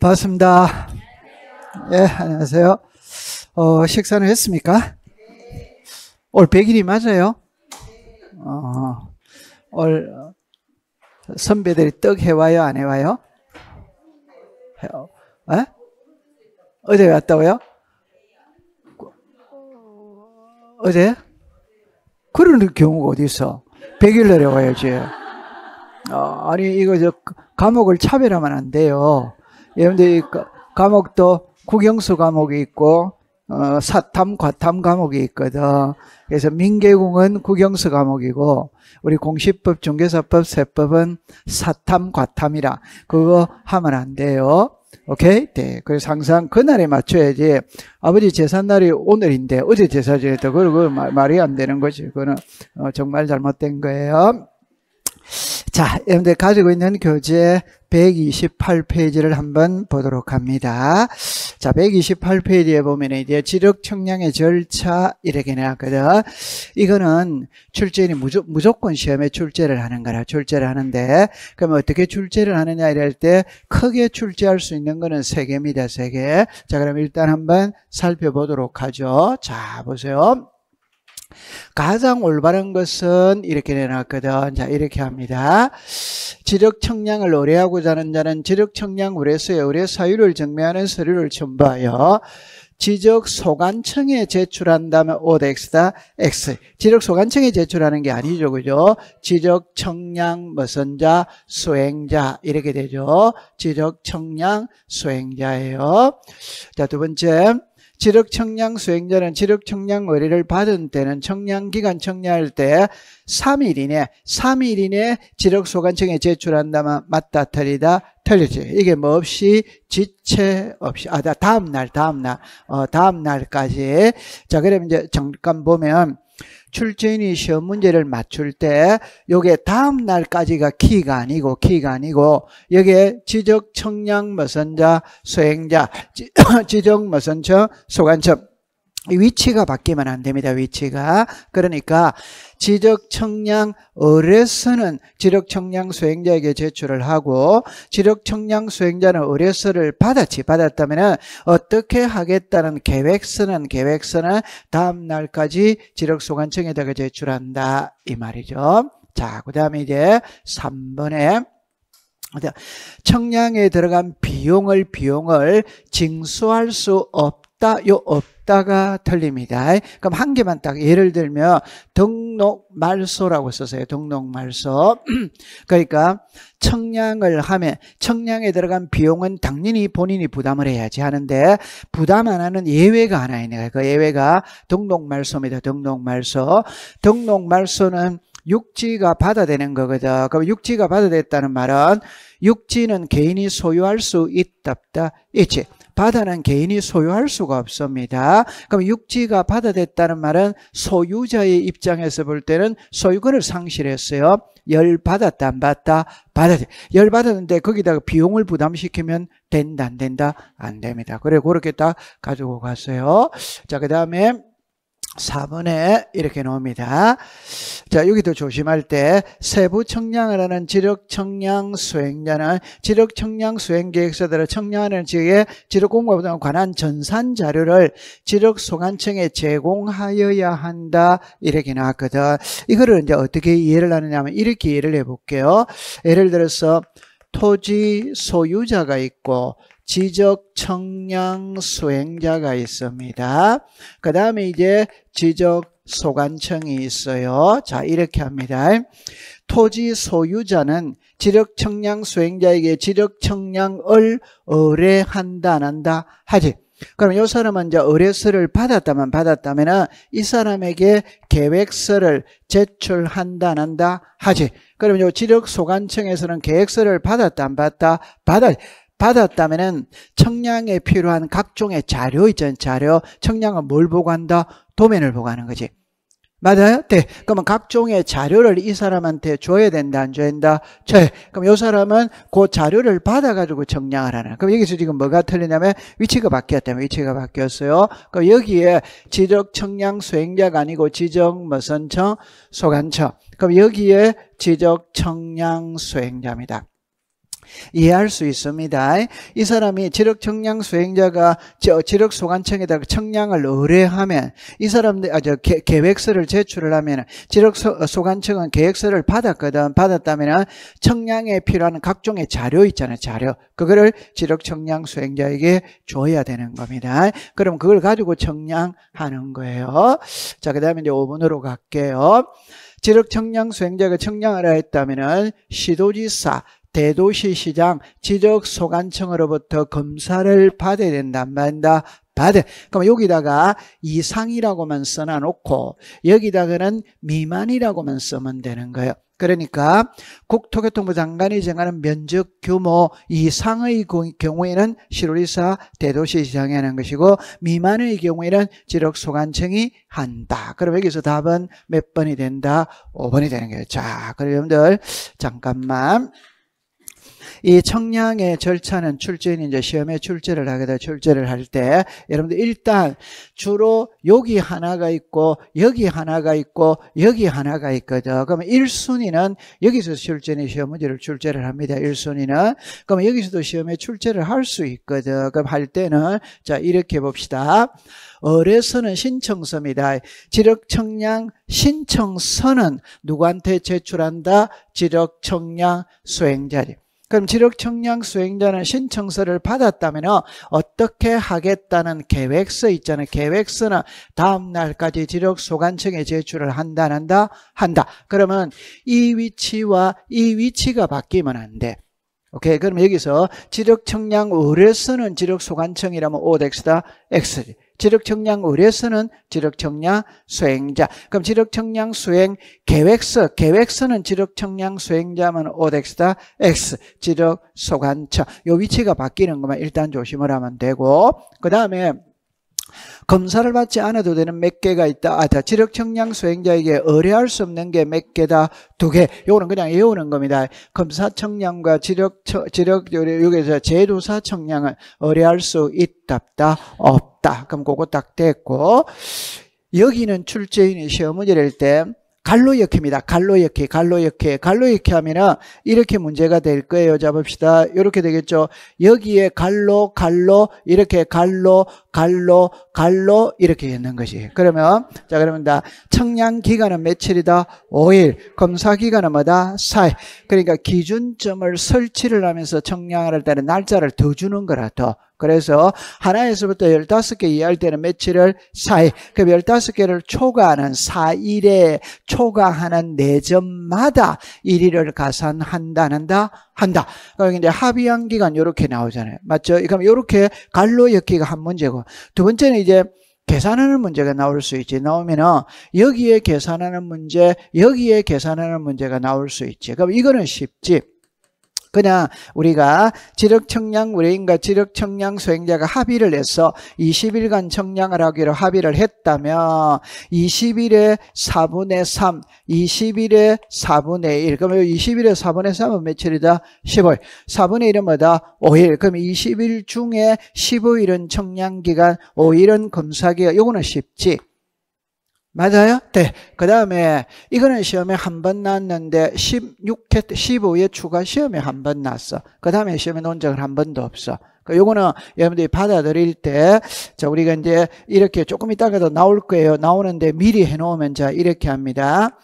반갑습니다. 예, 네, 안녕하세요. 어, 식사는 했습니까? 올 100일이 맞아요? 어, 올 선배들이 떡 해와요? 안 해와요? 해 에? 어? 어제 왔다고요? 어제? 그런 경우가 어디 있어? 100일 내려와야지. 어, 아니, 이거 저 감옥을 차별하면 안 돼요. 여러분들이 과목도 국영수 과목이 있고 어, 사탐, 과탐 과목이 있거든. 그래서 민계공은 국영수 과목이고 우리 공시법, 중개사법, 세법은 사탐, 과탐이라 그거 하면 안 돼요. 오케이? 네. 그래서 항상 그날에 맞춰야지 아버지 제삿날이 오늘인데 어제 제사지냈다 그러고 말이 안 되는 거지. 그거는 어, 정말 잘못된 거예요. 자, 여러분들 가지고 있는 교재 128페이지를 한번 보도록 합니다. 자, 128페이지에 보면 이제 지력 청량의 절차 이렇게 나왔거든. 이거는 출제인이 무조건 시험에 출제를 하는 거라. 출제를 하는데, 그럼 어떻게 출제를 하느냐 이럴 때 크게 출제할 수 있는 거는 세 개입니다. 세 개. 자, 그럼 일단 한번 살펴보도록 하죠. 자, 보세요. 가장 올바른 것은 이렇게 내놨거든. 자, 이렇게 합니다. 지적 청량을 노래하고자 하는 자는 지적 청량 의뢰서에 의뢰 사유를 증명하는 서류를 첨부하여 지적 소관청에 제출한다면 o x 다 X. 지적 소관청에 제출하는 게 아니죠. 그죠? 지적 청량 무슨 자 수행자 이렇게 되죠. 지적 청량 수행자예요. 자, 두 번째. 지력청량 수행자는 지력청량 의뢰를 받은 때는 청량기간 청량할 때 3일 이내 3일 이내 지력소관청에 제출한다면 맞다 틀리다 틀리지 이게 뭐 없이 지체 없이 아 다음날 다음날 어 다음날까지 자그러면 이제 잠깐 보면 출제인이 시험 문제를 맞출 때 요게 다음 날까지가 키가 아니고 키가 아니고 여기에 지적 청량 무선자 수행자 지적 무선처 소관처 위치가 바뀌면 안 됩니다. 위치가. 그러니까 지적 청량 의뢰서는 지적 청량 수행자에게 제출을 하고 지적 청량 수행자는 의뢰서를 받았지. 받았다면 어떻게 하겠다는 계획서는 계획서는 다음 날까지 지적 소관청에다가 제출한다. 이 말이죠. 자, 그다음에 이제 3번에 청량에 들어간 비용을 비용을 징수할 수 없다. 없다 요 없다가 틀립니다. 그럼 한 개만 딱 예를 들면 등록 말소라고 써서요. 등록 말소. 그러니까 청량을 하면 청량에 들어간 비용은 당연히 본인이 부담을 해야지 하는데 부담 안 하는 예외가 하나 있네요. 그 예외가 등록 말소입니다. 등록 말소. 등록 말소는 육지가 받아되는 거거든. 그럼 육지가 받아됐다는 말은 육지는 개인이 소유할 수 있다 다 있지. 바다는 개인이 소유할 수가 없습니다. 그럼 육지가 바다됐다는 말은 소유자의 입장에서 볼 때는 소유권을 상실했어요. 열 받았다 안 받았다 받았다 열 받았는데 거기다가 비용을 부담시키면 된다 안 된다 안 됩니다 그래 그렇게 딱 가지고 갔어요 자그 다음에 4번에 이렇게 나옵니다. 자, 여기도 조심할 때 세부 청량을 하는 지력 청량 수행자는 지력 청량 수행 계획서대로 청량하는 지역의 지력 공부에 관한 전산 자료를 지력 소관청에 제공하여야 한다. 이렇게 나왔거든. 이거를 이제 어떻게 이해를 하느냐 하면 이렇게 이해를 해 볼게요. 예를 들어서 토지 소유자가 있고 지적 청량 수행자가 있습니다. 그 다음에 이제 지적 소관청이 있어요. 자 이렇게 합니다. 토지 소유자는 지력청량 수행자에게 지력청량을 의뢰한다 안 한다 하지. 그럼 이 사람은 이제 의뢰서를 받았다면 받았다면 이 사람에게 계획서를 제출한다 안 한다 하지. 그럼 요 지력소관청에서는 계획서를 받았다 안 받다 받아 받았다면은 청량에 필요한 각종의 자료 있잖아요. 자료. 청량은 뭘보관한다 도면을 보관하는 거지. 맞아요? 네. 그러면 각종의 자료를 이 사람한테 줘야 된다, 안 줘야 된다? 줘 네. 그럼 이 사람은 그 자료를 받아가지고 정량을 하는. 그럼 여기서 지금 뭐가 틀리냐면 위치가 바뀌었다면 위치가 바뀌었어요. 그럼 여기에 지적 청량 수행자가 아니고 지적 무선청 소관청. 그럼 여기에 지적 청량 수행자입니다. 이해할 수 있습니다. 이 사람이 지력 청량 수행자가 지력 소관청에다 청량을 의뢰하면 이사람 아저 계획서를 제출을 하면 지력 어, 소관청은 계획서를 받았거든 받았다면 청량에 필요한 각종의 자료 있잖아요 자료 그거를 지력 청량 수행자에게 줘야 되는 겁니다. 그럼 그걸 가지고 청량하는 거예요. 자 그다음에 이제 5번으로 갈게요. 지력 청량 수행자가 청량을 했다면 시도지사 대도시시장 지적소관청으로부터 검사를 받아야 된단 말입니다. 받아. 그럼 여기다가 이상이라고만 써놔놓고 여기다가는 미만이라고만 쓰면 되는 거예요. 그러니까 국토교통부 장관이 정하는 면적 규모 이상의 경우에는 시로리사 대도시 시장이 하는 것이고 미만의 경우에는 지력소관청이 한다. 그럼 여기서 답은 몇 번이 된다? 5번이 되는 거예요. 자, 그럼 여러분들 잠깐만. 이 청량의 절차는 출제인 이제 시험에 출제를 하게 돼 출제를 할 때 여러분들 일단 주로 여기 하나가 있고 여기 하나가 있고 여기 하나가 있거든. 그러면 1순위는 여기서 출제인 시험 문제를 출제를 합니다. 1순위는 그럼 여기서도 시험에 출제를 할 수 있거든. 그럼 할 때는 자 이렇게 봅시다. 어뢰서는 신청서입니다. 지력청량 신청서는 누구한테 제출한다? 지력청량 수행자님. 그럼 지력청량 수행자는 신청서를 받았다면 어떻게 하겠다는 계획서 있잖아요. 계획서는 다음 날까지 지력소관청에 제출을 한다, 한다, 한다. 그러면 이 위치와 이 위치가 바뀌면 안 돼. 오케이. 그럼 여기서 지력청량 을을 쓰는 지력소관청이라면 O, 스다 엑스. 지력청량 의뢰서는 지력청량 수행자. 그럼 지력청량 수행 계획서, 계획서는 지력청량 수행자만 오덱스다 X. 지력 소관처. 요 위치가 바뀌는 것만 일단 조심을 하면 되고 그 다음에 검사를 받지 않아도 되는 몇 개가 있다. 아, 다 지력 청량 수행자에게 의뢰할 수 없는 게 몇 개다. 두 개. 요거는 그냥 외우는 겁니다. 검사 청량과 지력 처, 지력 요기서 제조사 청량은 의뢰할 수 있답다. 없. 없다. 그럼 그거 딱 됐고 여기는 출제인이 시어머니를 때 갈로역해입니다. 갈로역해, 갈로역해, 갈로역해 하면은 이렇게 문제가 될 거예요. 잡읍시다. 이렇게 되겠죠. 여기에 갈로, 갈로, 이렇게 갈로, 갈로, 갈로 이렇게 있는 것이. 그러면 자 그러면 다 청량 기간은 며칠이다? 5일. 검사 기간은 뭐다? 4일. 그러니까 기준점을 설치를 하면서 청량을 할 때는 날짜를 더 주는 거라 더. 그래서 하나에서부터 15개 이할 때는 며칠을 4일. 그럼 15개를 초과하는 4일에 초과하는 내점마다 1일을 가산한다는다 한다. 그럼 이제 합의한 기간 이렇게 나오잖아요. 맞죠? 그럼 이렇게 갈로 엮기가 한 문제고 두 번째는 이제 계산하는 문제가 나올 수 있지. 나오면은 여기에 계산하는 문제, 여기에 계산하는 문제가 나올 수 있지. 그럼 이거는 쉽지. 그냥 우리가 지력청량 의뢰인과 지력청량 수행자가 합의를 해서 20일간 청량을 하기로 합의를 했다면 20일에 4분의 3, 20일에 4분의 1 그러면 20일에 4분의 3은 며칠이다? 10일 4분의 1은 뭐다? 5일 그럼 20일 중에 15일은 청량기간 5일은 검사기간 요거는 쉽지 맞아요? 네. 그 다음에 이거는 시험에 한 번 났는데 16회, 15회 추가 시험에 한 번 났어. 그 다음에 시험에 논 적은 한 번도 없어. 그 요거는 여러분들이 받아들일 때, 자, 우리가 이제 이렇게 조금 이따가도 나올 거예요. 나오는데 미리 해놓으면 자, 이렇게 합니다.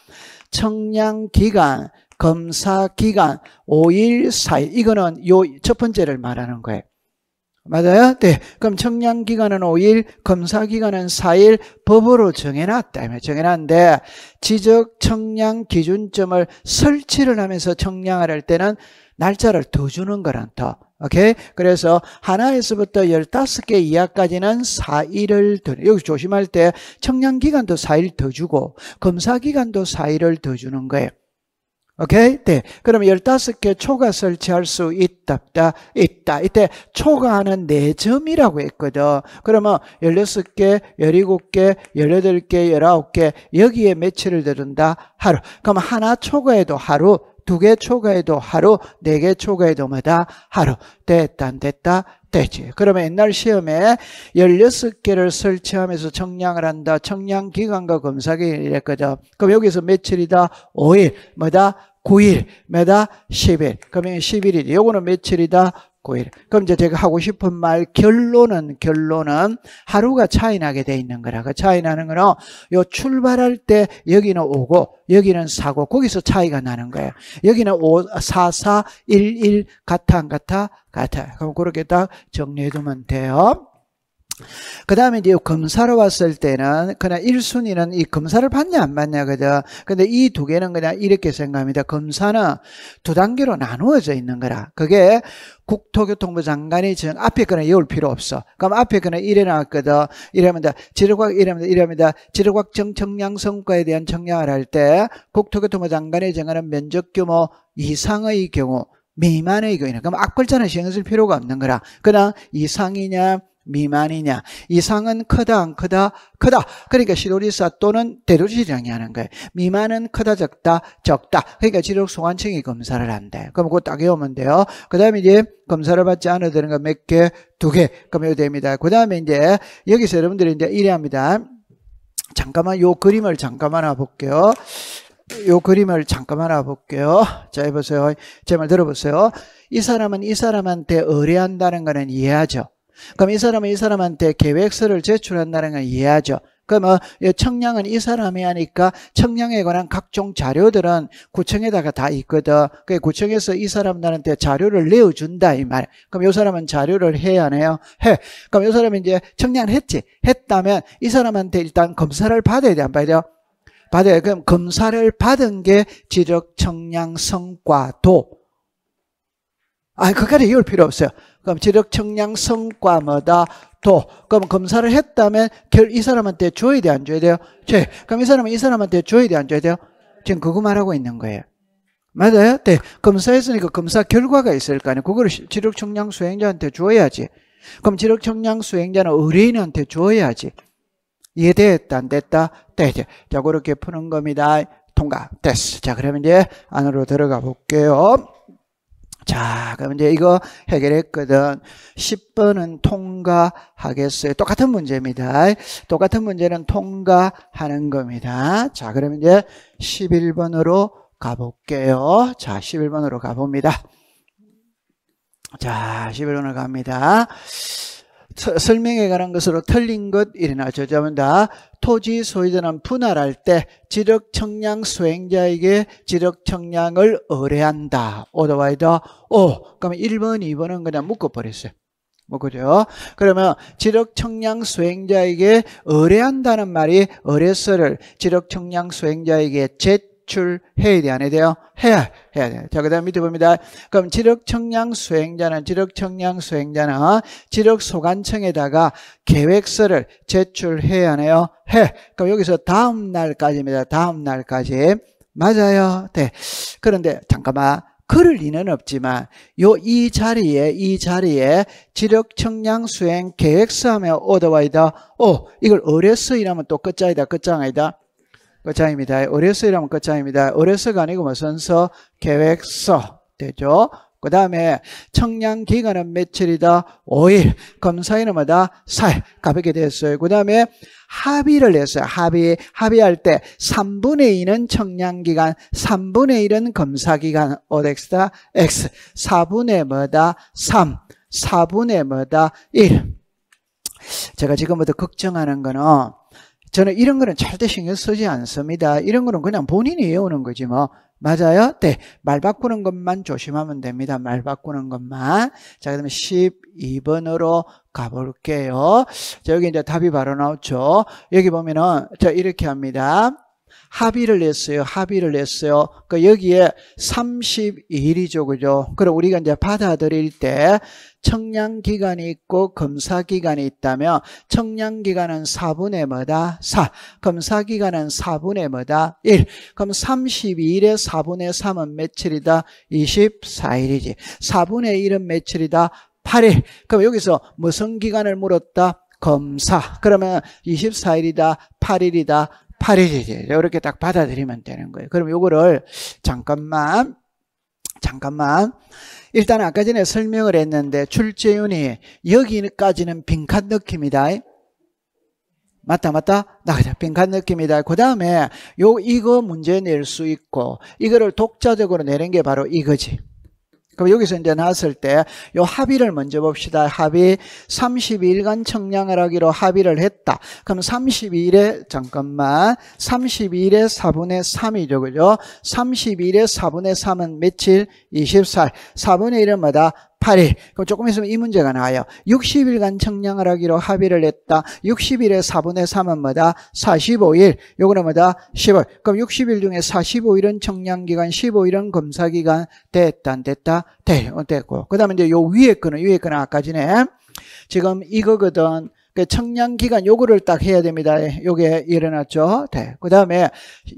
청량 기간, 검사 기간, 5일 사이. 이거는 요 첫 번째를 말하는 거예요. 맞아요? 네. 그럼 청량 기간은 5일, 검사 기간은 4일 법으로 정해놨다며 정해놨는데 지적 청량 기준점을 설치를 하면서 청량을 할 때는 날짜를 더 주는 거란다. 오케이? 그래서 하나에서부터 15개 이하까지는 4일을 더, 여기 조심할 때 청량 기간도 4일 더 주고 검사 기간도 4일을 더 주는 거예요. 오케이? 네. 그럼 15개 초가 설치할 수 있다, 있다. 있다. 이때 초가하는 4점이라고 했거든. 그러면 16개, 17개, 18개, 19개, 여기에 며칠을 들은다? 하루. 그럼 하나 초과해도 하루, 두 개 초과해도 하루, 네 개 초과해도 마다 하루. 됐다, 안 됐다? 되지. 그러면 옛날 시험에 16개를 설치하면서 청량을 한다. 청량 기간과 검사기 이랬거든. 그럼 여기서 며칠이다? 5일. 뭐다? 9일. 뭐다? 10일. 그러면 1 1일이 요거는 며칠이다? 고일. 그럼 이제 제가 하고 싶은 말 결론은 결론은 하루가 차이나게 돼 있는 거라. 그 차이나는 거는 요 출발할 때 여기는 오고 여기는 사고 거기서 차이가 나는 거예요. 여기는 5, 4, 4, 1, 1 같아 안 같아? 같아. 그럼 그렇게 딱 정리해 두면 돼요. 그 다음에 이제 검사로 왔을 때는 그냥 1순위는 이 검사를 받냐 안받냐 그죠 근데 이 두 개는 그냥 이렇게 생각합니다. 검사는 두 단계로 나누어져 있는 거라. 그게 국토교통부 장관이 지금 앞에 거는 외울 필요 없어. 그럼 앞에 거는 이래 나왔거든 이러면 다 지료과학 이러면 이러면다 지료과학정 청량 성과에 대한 청량을 할 때 국토교통부 장관이 정하는 면적 규모 이상의 경우 미만의 경우는 그럼 앞글자는 신경 쓸 필요가 없는 거라. 그냥 이상이냐 미만이냐. 이상은 크다, 안 크다, 크다. 그러니까 시로리사 또는 대로시령이 하는 거예요. 미만은 크다, 적다, 적다. 그러니까 지력 소환층이 검사를 한대. 그럼 그거 딱 외우면 돼요. 그 다음에 이제 검사를 받지 않아도 되는 거 몇 개, 두 개. 그럼 요 됩니다. 그 다음에 이제 여기서 여러분들이 이제 이래 합니다. 잠깐만 요 그림을 잠깐만 와볼게요. 요 그림을 잠깐만 알아볼게요. 자, 해보세요. 제 말 들어보세요. 이 사람은 이 사람한테 의뢰한다는 거는 이해하죠. 그럼 이 사람은 이 사람한테 계획서를 제출한다는 건 이해하죠. 그러 청량은 이 사람이 하니까 청량에 관한 각종 자료들은 구청에다가 다 있거든. 구청에서 이 사람들한테 자료를 내어준다 이 말. 그럼 이 사람은 자료를 해야 해요. 해. 그럼 이 사람이 이제 청량 했지. 했다면 이 사람한테 일단 검사를 받아야 돼, 안 받아요? 받아요. 그럼 검사를 받은 게 지적 청량 성과도. 아, 그까지 이을 필요 없어요. 그럼 지력 청량 성과마다 도. 그럼 검사를 했다면 결, 이 사람한테 줘야 돼, 안 줘야 돼요? 죄. 그럼 이 사람은 이 사람한테 줘야 돼, 안 줘야 돼요? 지금 그거 말하고 있는 거예요. 맞아요? 네. 검사했으니까 검사 결과가 있을 거 아니에요. 그거를 지력 청량 수행자한테 줘야지. 그럼 지력 청량 수행자는 의뢰인한테 줘야지. 이해됐다, 안 됐다? 네. 자, 그렇게 푸는 겁니다. 통과. 됐어. 자, 그러면 이제 안으로 들어가 볼게요. 자, 그럼 이제 이거 해결했거든. 10번은 통과하겠어요. 똑같은 문제입니다. 똑같은 문제는 통과하는 겁니다. 자, 그럼 이제 11번으로 가볼게요. 자, 11번으로 가봅니다. 자, 11번으로 갑니다. 설명에 관한 것으로 틀린 것 일어나 저자입니다. 토지 소유자는 분할할 때지력 청량 수행자에게 지력 청량을 의뢰한다. 오더와이더 오. 그러면 1번, 2번은 그냥 묶어버렸어요. 뭐 그죠? 그러면 지력 청량 수행자에게 의뢰한다는 말이 의뢰서를 지력 청량 수행자에게 제출해야 돼, 안 해야 돼요? 해야, 해야 돼요. 자, 그 다음 밑에 봅니다. 그럼 지력 청량 수행자는, 지력 청량 수행자는 지력 소관청에다가 계획서를 제출해야 하네요. 해. 그럼 여기서 다음 날까지입니다. 다음 날까지. 맞아요. 네. 그런데, 잠깐만. 그럴 리는 없지만 요 이 자리에 이 자리에 지력 청량 수행 계획서 하면 오더와이다. 오 이걸 어렸어 이라면 또 끝장이다 끝장이다. 끝장입니다. 어려서이라면 끝장입니다. 어려서가 아니고 무슨 뭐 서? 계획서 되죠. 그 다음에 청량 기간은 며칠이다? 5일. 검사에는 뭐다? 4일. 가볍게 됐어요. 그 다음에 합의를 했어요. 합의. 합의할 때 3분의 2는 청량 기간, 3분의 1은 검사 기간, 오덱스다 X. 4분의 뭐다? 3. 4분의 뭐다? 1. 제가 지금부터 걱정하는 거는 저는 이런 거는 절대 신경 쓰지 않습니다. 이런 거는 그냥 본인이 외우는 거지 뭐. 맞아요? 네. 말 바꾸는 것만 조심하면 됩니다. 말 바꾸는 것만. 자, 그 다음에 12번으로 가볼게요. 자, 여기 이제 답이 바로 나오죠. 여기 보면은, 자, 이렇게 합니다. 합의를 냈어요. 합의를 냈어요. 그니까 여기에 32일이죠. 그죠? 그럼 우리가 이제 받아들일 때 청량 기간이 있고 검사 기간이 있다면 청량 기간은 4분의 뭐다? 4. 검사 기간은 4분의 뭐다? 1. 그럼 32일에 4분의 3은 며칠이다? 24일이지. 4분의 1은 며칠이다? 8일. 그럼 여기서 무슨 기간을 물었다? 검사. 그러면 24일이다, 8일이다, 파리지지. 이렇게 딱 받아들이면 되는 거예요. 그럼 요거를 잠깐만, 잠깐만. 일단 아까 전에 설명을 했는데 출제윤이 여기까지는 빈칸 느낌이다. 맞다 맞다 나가자 빈칸 느낌이다 그 다음에 요 이거 문제 낼 수 있고 이거를 독자적으로 내는 게 바로 이거지 그럼 여기서 이제 나왔을 때요 합의를 먼저 봅시다. 합의 32일간 청량을 하기로 합의를 했다. 그럼 32일에 잠깐만 32일에 4분의 3이죠. 그죠? 32일에 4분의 3은 며칠? 24일. 4분의 1은 뭐다? 8일. 그럼 조금 있으면 이 문제가 나와요. 60일간 청량을 하기로 합의를 했다. 60일에 4분의 3은 뭐다? 45일. 요거는 뭐다? 10월. 그럼 60일 중에 45일은 청량기간, 15일은 검사기간. 됐다, 안 됐다? 돼. 네, 어, 됐고. 그 다음에 이제 요 위에 거는, 위에 거는 아까 전에 지금 이거거든. 그 청량 기간 요거를 딱 해야 됩니다. 요게 일어났죠. 네. 그 다음에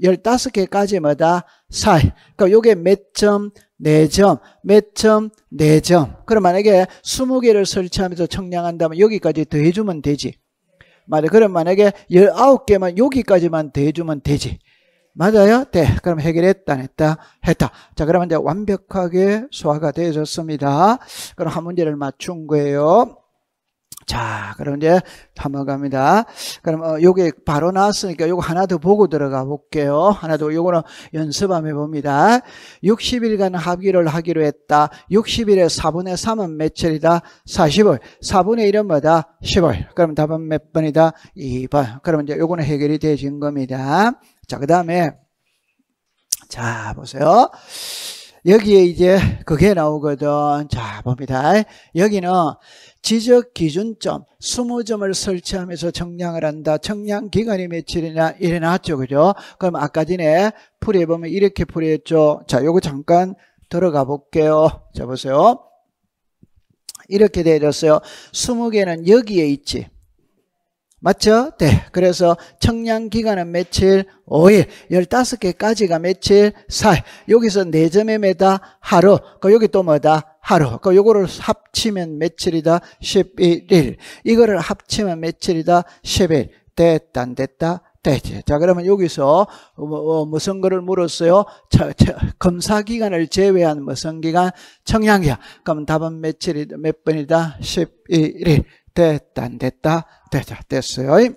15개까지 마다 4일. 그 요게 몇 점? 4점, 몇 점, 4점. 그럼 만약에 20개를 설치하면서 청량한다면 여기까지 더해주면 되지. 맞아. 그럼 만약에 19개만 여기까지만 더해주면 되지. 맞아요? 네. 그럼 해결했다, 했다, 했다. 자, 그럼 이제 완벽하게 소화가 되어졌습니다. 그럼 한 문제를 맞춘 거예요. 자, 그럼 이제 넘어갑니다. 그럼 어, 요게 바로 나왔으니까 요거 하나 더 보고 들어가 볼게요. 하나 더 요거는 연습 한번 해봅니다. 60일간 합의를 하기로 했다. 60일에 4분의 3은 며칠이다? 40월. 4분의 1은 뭐다? 10월. 그럼 답은 몇 번이다? 2번. 그럼 이제 요거는 해결이 되진 겁니다. 자, 그 다음에 자, 보세요. 여기에 이제 그게 나오거든. 자, 봅니다. 여기는 지적 기준점 20점을 설치하면서 청량을 한다. 청량 기간이 며칠이냐 이래 나왔죠 그죠? 그럼 아까 전에 풀이해 보면 이렇게 풀이했죠. 자, 요거 잠깐 들어가 볼게요. 자, 보세요. 이렇게 되어졌어요. 20개는 여기에 있지. 맞죠? 네. 그래서 청량 기간은 며칠? 5일. 15개까지가 며칠? 4일. 여기서 4점에 매다 하루. 그 여기 또 뭐다? 하루. 그 요거를 합치면 며칠이다? 11일. 이거를 합치면 며칠이다? 10일. 됐다, 안 됐다? 됐지. 자, 그러면 여기서 어, 어, 무슨 거를 물었어요? 저, 저, 검사 기간을 제외한 무슨 기간? 청량기간. 그럼 답은 며칠이, 몇 번이다? 11일. 됐다, 안 됐다? 됐다, 됐어요.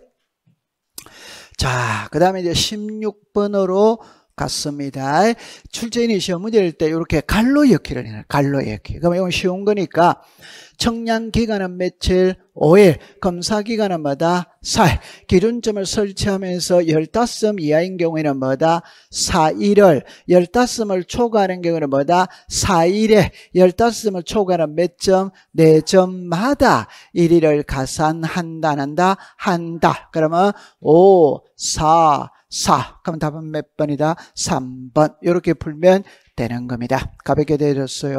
자, 그 다음에 이제 16번으로 같습니다. 출제인이 시험 문제 낼때 이렇게 갈로 엮기를 해요. 갈로 엮기. 그럼 이건 쉬운 거니까 청량 기간은 며칠, 5일, 검사 기간은 뭐다? 4일. 기준점을 설치하면서 1 5 이하인 경우에는 뭐다? 4일을, 1 5을 초과하는 경우는 뭐다? 4일에 1 5을 초과하는 몇 점? 4점마다 1일을 가산한다, 한다, 한다. 그러면 5, 4, 4. 그럼 답은 몇 번이다? 3번. 이렇게 풀면 되는 겁니다. 가볍게 되셨어요.